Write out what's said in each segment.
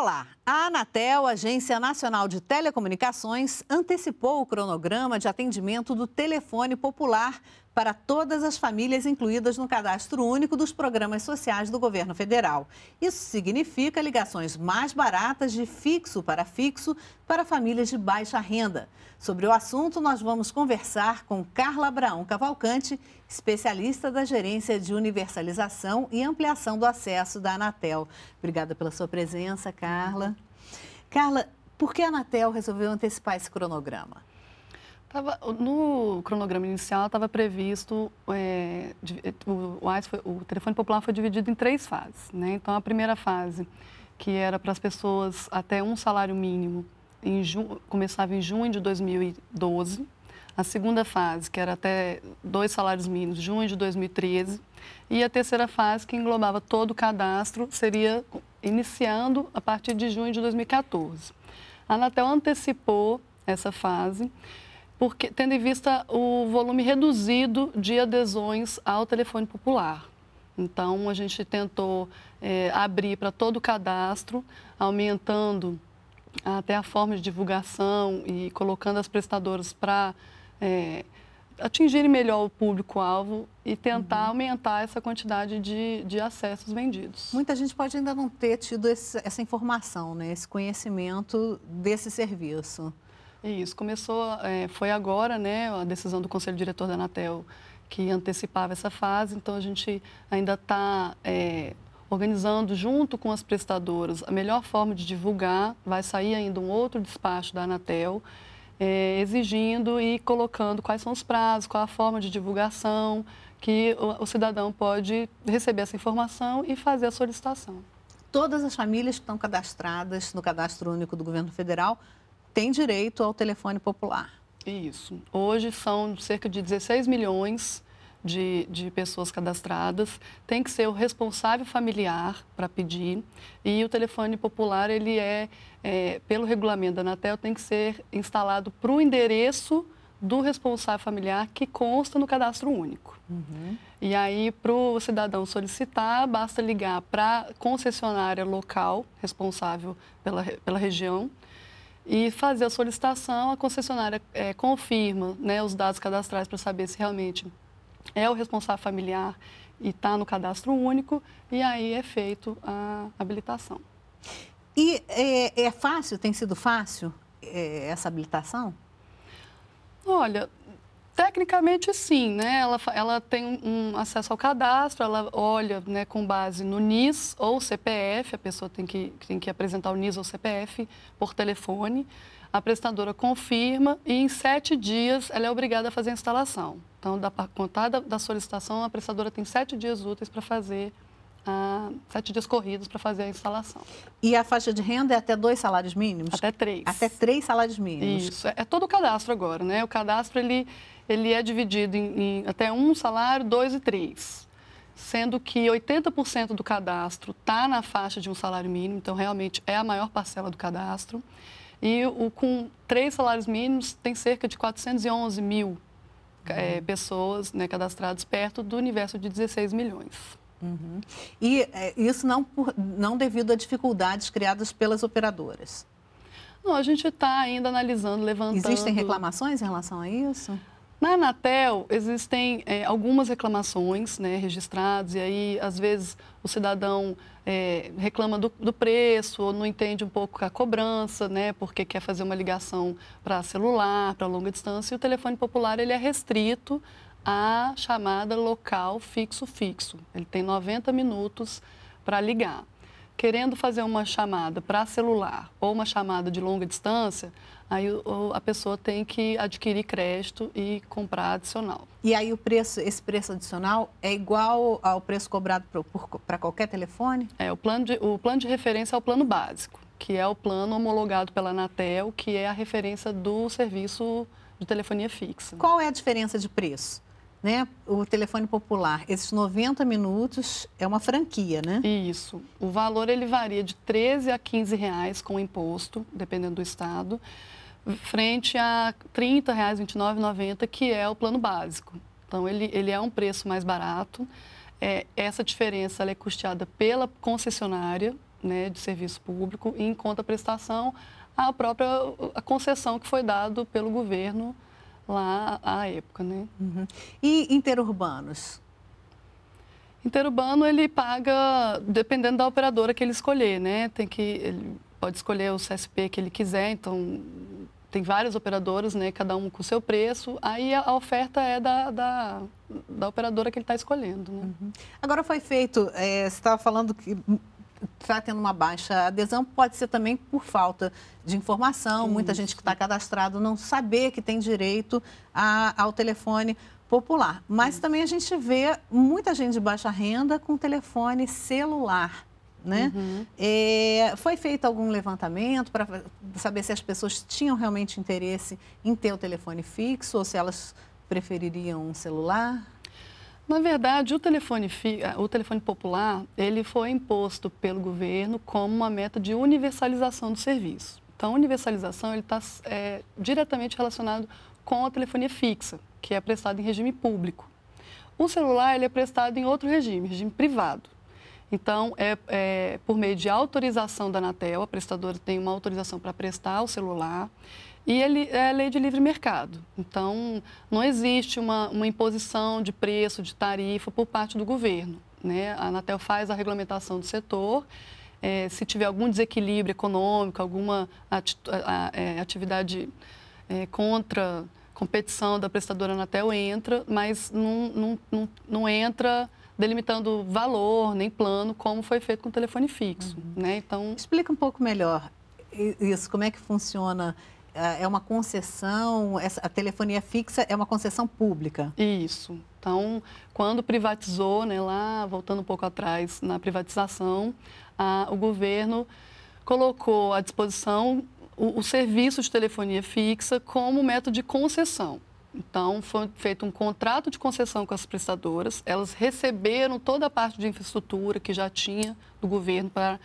Olá! A Anatel, Agência Nacional de Telecomunicações, antecipou o cronograma de atendimento do telefone popular para todas as famílias incluídas no cadastro único dos programas sociais do governo federal. Isso significa ligações mais baratas de fixo para fixo para famílias de baixa renda. Sobre o assunto, nós vamos conversar com Carla Abraão Cavalcante, especialista da Gerência de Universalização e Ampliação do Acesso da Anatel. Obrigada pela sua presença, Carla. Carla, por que a Anatel resolveu antecipar esse cronograma? Tava, no cronograma inicial estava previsto, é, é, o, o, o, telefone popular foi dividido em três fases. Né? Então, a primeira fase, que era para as pessoas até um salário mínimo, em ju, começava em junho de 2012. A segunda fase, que era até dois salários mínimos, junho de 2013. E a terceira fase, que englobava todo o cadastro, seria iniciando a partir de junho de 2014. A Anatel antecipou essa fase porque tendo em vista o volume reduzido de adesões ao telefone popular. Então, a gente tentou é, abrir para todo o cadastro, aumentando até a forma de divulgação e colocando as prestadoras para é, eh, atingirem melhor o público-alvo e tentar uhum. aumentar essa quantidade de, de acessos vendidos. Muita gente pode ainda não ter tido esse, essa informação, né? esse conhecimento desse serviço. É isso. Começou, é, foi agora, né, a decisão do Conselho Diretor da Anatel que antecipava essa fase. Então a gente ainda está é, organizando junto com as prestadoras a melhor forma de divulgar. Vai sair ainda um outro despacho da Anatel. É, exigindo e colocando quais são os prazos, qual a forma de divulgação, que o, o, cidadão pode receber essa informação e fazer a solicitação. Todas as famílias que estão cadastradas no Cadastro Único do Governo Federal tem direito ao telefone popular. Isso. Hoje são cerca de 16 milhões de, de pessoas cadastradas. Tem que ser o responsável familiar para pedir. E o telefone popular, ele é, é, pelo regulamento da Anatel, tem que ser instalado para o endereço do responsável familiar que consta no cadastro único. Uhum. E aí, para o cidadão solicitar, basta ligar para a concessionária local responsável pela, pela região e fazer a solicitação, a concessionária é, confirma né, os dados cadastrais para saber se realmente é o responsável familiar e está no cadastro único, e aí é feito a habilitação. E é, é fácil, tem sido fácil é, essa habilitação? Olha, Tecnicamente, sim, né? Ela, ela tem um acesso ao cadastro, ela olha né, com base no NIS ou CPF, a pessoa tem que, tem que apresentar o NIS ou CPF por telefone. A prestadora confirma e em sete dias ela é obrigada a fazer a instalação. Então, da, contar da, da solicitação, a prestadora tem sete dias úteis para fazer a ah, sete dias corridos para fazer a instalação. E a faixa de renda é até dois salários mínimos? Até três. Até três salários mínimos. Isso, é, é todo o cadastro agora, né? O cadastro, ele, ele é dividido em, em até um salário, dois e três. Sendo que 80% do cadastro está na faixa de um salário mínimo, então realmente é a maior parcela do cadastro. E o, com três salários mínimos tem cerca de 411 mil uhum. é, pessoas né, cadastradas perto do universo de 16 milhões. Uhum. E é, isso não, por, não devido a dificuldades criadas pelas operadoras. Não, a gente está ainda analisando, levantando. Existem reclamações em relação a isso? Na Anatel, existem é, algumas reclamações né, registradas, e aí, às vezes, o cidadão é, reclama do, do, preço, ou não entende um pouco a cobrança, né, porque quer fazer uma ligação para celular, para longa distância, e o telefone popular ele é restrito a chamada local fixo-fixo. Ele tem 90 minutos para ligar. Querendo fazer uma chamada para celular ou uma chamada de longa distância, aí a pessoa tem que adquirir crédito e comprar adicional. E aí o preço, esse preço adicional é igual ao preço cobrado para qualquer telefone? É, o plano, de, o plano de referência é o plano básico, que é o plano homologado pela Anatel, que é a referência do serviço de telefonia fixa. Qual é a diferença de preço? né, o telefone popular, esses 90 minutos é uma franquia, né? Isso. O valor ele varia de 13 a 15 reais com imposto, dependendo do estado, frente a 30 reais 29,90 que é o plano básico. Então ele, ele é um preço mais barato. É, essa diferença é custeada pela concessionária né, de serviço público em conta prestação à própria a concessão que foi dado pelo governo lá à época, né? Uhum. E interurbanos? Interurbano ele paga dependendo da operadora que ele escolher, né? Tem que ele pode escolher o CSP que ele quiser, então tem vários operadores, né? Cada um com o seu preço. Aí a, oferta é da, da, da operadora que ele está escolhendo. Né? Uhum. Agora foi feito, é, você estava falando que está tendo uma baixa adesão, pode ser também por falta de informação, Isso. muita gente que está cadastrado não saber que tem direito a, ao telefone popular. Mas Isso. também a gente vê muita gente de baixa renda com telefone celular. Né? Uhum. É, foi feito algum levantamento para saber se as pessoas tinham realmente interesse em ter o telefone fixo ou se elas prefeririam um celular? Na verdade, o telefone, o telefone popular ele foi imposto pelo governo como uma meta de universalização do serviço. Então, a universalização está é, diretamente relacionado com a telefonia fixa, que é prestada em regime público. O celular ele é prestado em outro regime, regime privado. Então, é, é por meio de autorização da Anatel, a prestadora tem uma autorização para prestar o celular e ele é lei de livre mercado. Então, não existe uma, uma imposição de preço, de tarifa por parte do governo. Né? A Anatel faz a regulamentação do setor. É, se tiver algum desequilíbrio econômico, alguma é, atividade é, contra competição da prestadora Anatel entra, mas não, não, não, não, entra delimitando valor nem plano, como foi feito com o telefone fixo. Uhum. Né? Então... Explica um pouco melhor isso, como é que funciona é, é uma concessão, a telefonia fixa é uma concessão pública. Isso. Então, quando privatizou, né, lá, voltando um pouco atrás na privatização, a, o governo colocou à disposição o, o serviço de telefonia fixa como método de concessão. Então, foi feito um contrato de concessão com as prestadoras, elas receberam toda a parte de infraestrutura que já tinha do governo para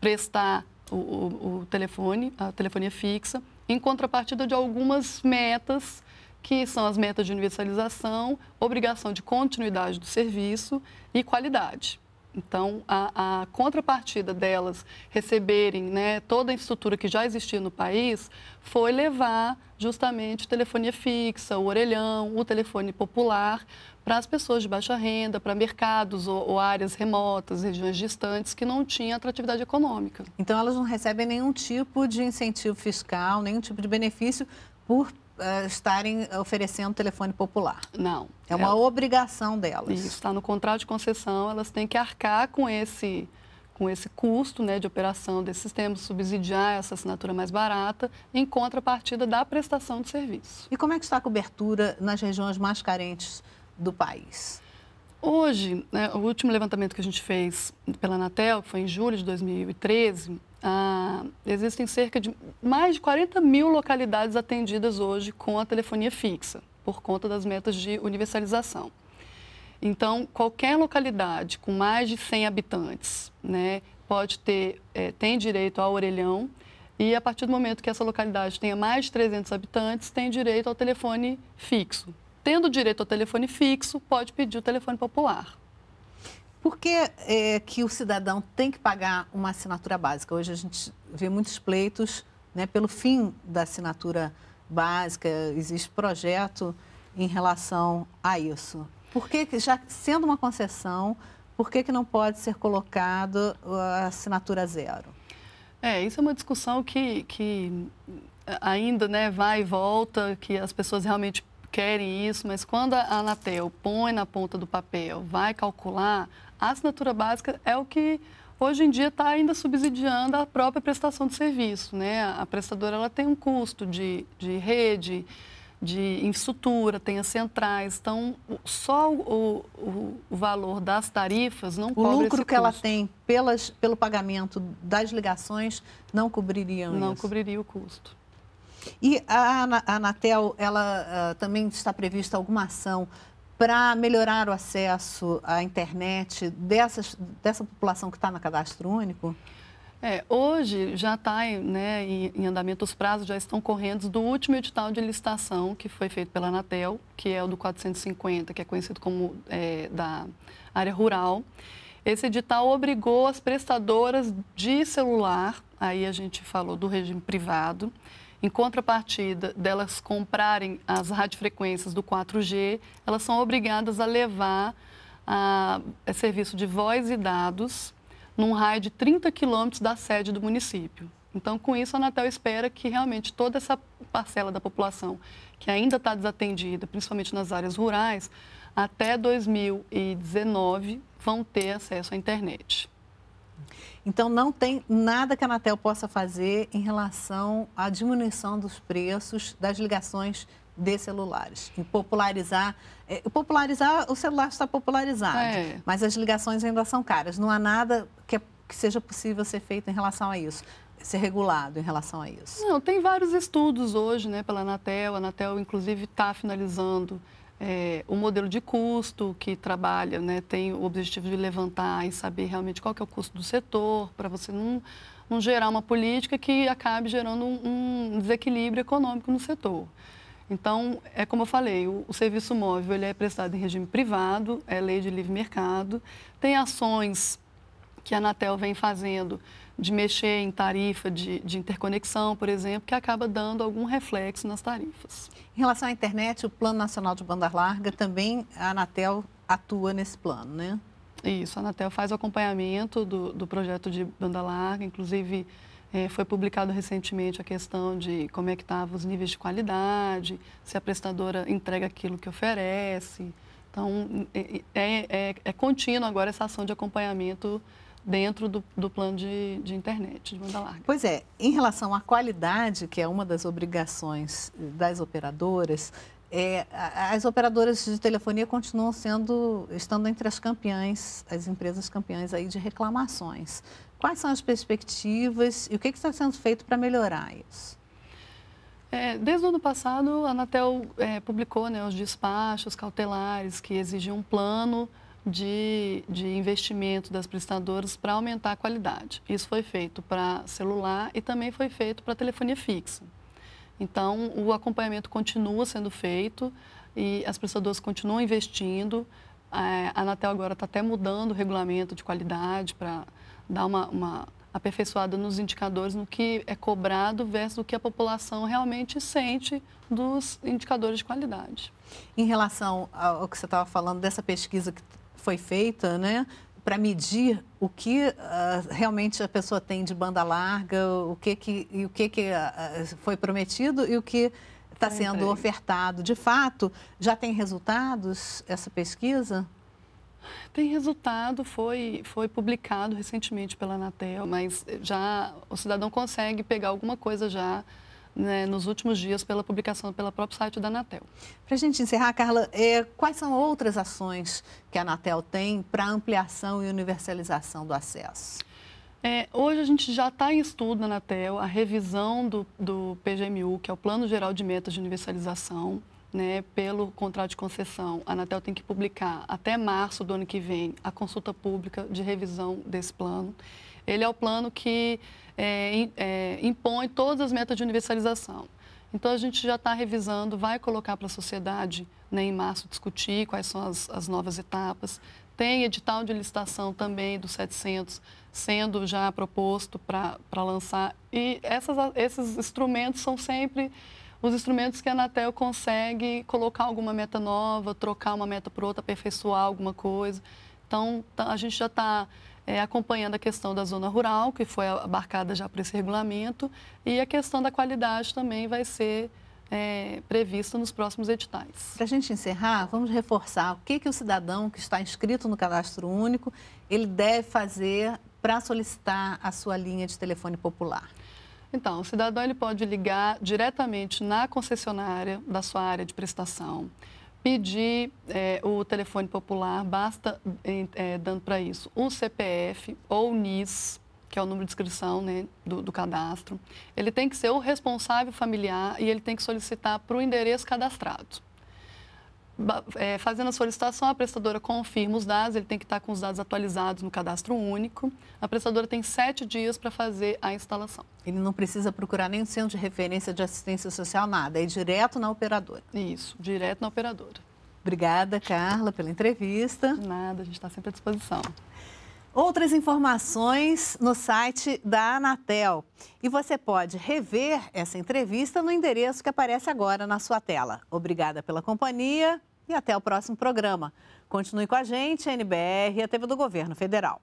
prestar o, o, o telefone, a telefonia fixa em contrapartida de algumas metas, que são as metas de universalização, obrigação de continuidade do serviço e qualidade. Então, a, a, contrapartida delas receberem né, toda a estrutura que já existia no país foi levar justamente telefonia fixa, o orelhão, o telefone popular para as pessoas de baixa renda, para mercados ou, ou, áreas remotas, regiões distantes que não tinham atratividade econômica. Então, elas não recebem nenhum tipo de incentivo fiscal, nenhum tipo de benefício por uh, estarem oferecendo telefone popular. Não. É uma é obrigação delas. Isso está no contrato de concessão, elas têm que arcar com esse com esse custo né, de operação desse sistema, subsidiar essa assinatura mais barata, em contrapartida da prestação de serviço. E como é que está a cobertura nas regiões mais carentes do país? Hoje, né, o último levantamento que a gente fez pela Anatel, que foi em julho de 2013, ah, existem cerca de mais de 40 mil localidades atendidas hoje com a telefonia fixa, por conta das metas de universalização. Então, qualquer localidade com mais de 100 habitantes né, pode ter, é, tem direito ao orelhão e, a partir do momento que essa localidade tenha mais de 300 habitantes, tem direito ao telefone fixo. Tendo direito ao telefone fixo, pode pedir o telefone popular. Por que é, que o cidadão tem que pagar uma assinatura básica? Hoje a gente vê muitos pleitos né, pelo fim da assinatura básica, existe projeto em relação a isso. Por que, que já sendo uma concessão, por que, que não pode ser colocado a assinatura zero? É, isso é uma discussão que, que ainda né, vai e volta, que as pessoas realmente querem isso, mas quando a Anatel põe na ponta do papel, vai calcular, a assinatura básica é o que hoje em dia está ainda subsidiando a própria prestação de serviço. Né? A prestadora ela tem um custo de, de rede, de infraestrutura, tem as centrais. Então, só o, o, o valor das tarifas não o cobre O lucro que custo. ela tem pelas, pelo pagamento das ligações não cobriria não isso? Não cobriria o custo. E a Anatel, ela ah, também está prevista alguma ação para melhorar o acesso à internet dessas, dessa população que está no cadastro único? É, hoje já está né, em, em, andamento, os prazos já estão correndo do último edital de licitação que foi feito pela Anatel, que é o do 450, que é conhecido como é, da área rural. Esse edital obrigou as prestadoras de celular, aí a gente falou do regime privado, em contrapartida delas comprarem as radiofrequências do 4G, elas são obrigadas a levar a, a é serviço de voz e dados num raio de 30 quilômetros da sede do município. Então, com isso, a Anatel espera que realmente toda essa parcela da população que ainda está desatendida, principalmente nas áreas rurais, até 2019 vão ter acesso à internet. Então, não tem nada que a Anatel possa fazer em relação à diminuição dos preços das ligações de celulares e popularizar é, popularizar o celular está popularizado é. mas as ligações ainda são caras não há nada que, é, que seja possível ser feito em relação a isso ser regulado em relação a isso não tem vários estudos hoje né pela Anatel a Anatel inclusive está finalizando é, o modelo de custo que trabalha, né, tem o objetivo de levantar e saber realmente qual que é o custo do setor, para você não, não gerar uma política que acabe gerando um, um, desequilíbrio econômico no setor. Então, é como eu falei, o, o serviço móvel ele é prestado em regime privado, é lei de livre mercado, tem ações que a Anatel vem fazendo de mexer em tarifa de, de interconexão, por exemplo, que acaba dando algum reflexo nas tarifas. Em relação à internet, o Plano Nacional de Banda Larga também a Anatel atua nesse plano, né? Isso, a Anatel faz o acompanhamento do, do projeto de banda larga, inclusive é, foi publicado recentemente a questão de como é que estavam os níveis de qualidade, se a prestadora entrega aquilo que oferece. Então, é, é, é, é contínua agora essa ação de acompanhamento dentro do, do plano de, de internet, de banda larga. Pois é, em relação à qualidade, que é uma das obrigações das operadoras, é, as operadoras de telefonia continuam sendo, estando entre as campeãs, as empresas campeãs aí de reclamações. Quais são as perspectivas e o que, que está sendo feito para melhorar isso? É, desde o ano passado, a Anatel é, publicou né, os despachos cautelares que exigiam um plano de, de investimento das prestadoras para aumentar a qualidade. Isso foi feito para celular e também foi feito para telefonia fixa. Então, o acompanhamento continua sendo feito e as prestadoras continuam investindo. É, a Anatel agora está até mudando o regulamento de qualidade para dar uma, uma aperfeiçoada nos indicadores no que é cobrado versus o que a população realmente sente dos indicadores de qualidade. Em relação ao que você estava falando dessa pesquisa que foi feita, né? Para medir o que uh, realmente a pessoa tem de banda larga, o que, que, e o que, que uh, foi prometido e o que está tá sendo ofertado. De fato, já tem resultados essa pesquisa? Tem resultado, foi, foi publicado recentemente pela Anatel, mas já o cidadão consegue pegar alguma coisa já né, nos últimos dias pela publicação pelo próprio site da Anatel. Para a gente encerrar, Carla, é, quais são outras ações que a Anatel tem para ampliação e universalização do acesso? É, hoje a gente já está em estudo na Anatel a revisão do, do PGMU, que é o Plano Geral de Metas de Universalização, né, pelo contrato de concessão. A Anatel tem que publicar até março do ano que vem a consulta pública de revisão desse plano. Ele é o plano que é, é, impõe todas as metas de universalização. Então, a gente já está revisando, vai colocar para a sociedade, né, em março, discutir quais são as, as novas etapas. Tem edital de licitação também do 700 sendo já proposto para lançar. E essas, esses instrumentos são sempre os instrumentos que a Anatel consegue colocar alguma meta nova, trocar uma meta por outra, aperfeiçoar alguma coisa. Então, tá, a gente já está é, acompanhando a questão da zona rural, que foi abarcada já por esse regulamento, e a questão da qualidade também vai ser é, prevista nos próximos editais. Para a gente encerrar, vamos reforçar o que, que o cidadão que está inscrito no cadastro único ele deve fazer para solicitar a sua linha de telefone popular. Então, o cidadão ele pode ligar diretamente na concessionária da sua área de prestação pedir é, o telefone popular, basta é, dando para isso um CPF ou NIS, que é o número de inscrição né, do, do, cadastro. Ele tem que ser o responsável familiar e ele tem que solicitar para o endereço cadastrado é, fazendo a solicitação, a prestadora confirma os dados, ele tem que estar com os dados atualizados no cadastro único. A prestadora tem sete dias para fazer a instalação. Ele não precisa procurar nenhum centro de referência de assistência social, nada, é direto na operadora. Isso, direto na operadora. Obrigada, Carla, pela entrevista. Nada, a gente está sempre à disposição. Outras informações no site da Anatel. E você pode rever essa entrevista no endereço que aparece agora na sua tela. Obrigada pela companhia e até o próximo programa. Continue com a gente, NBR e a TV do Governo Federal.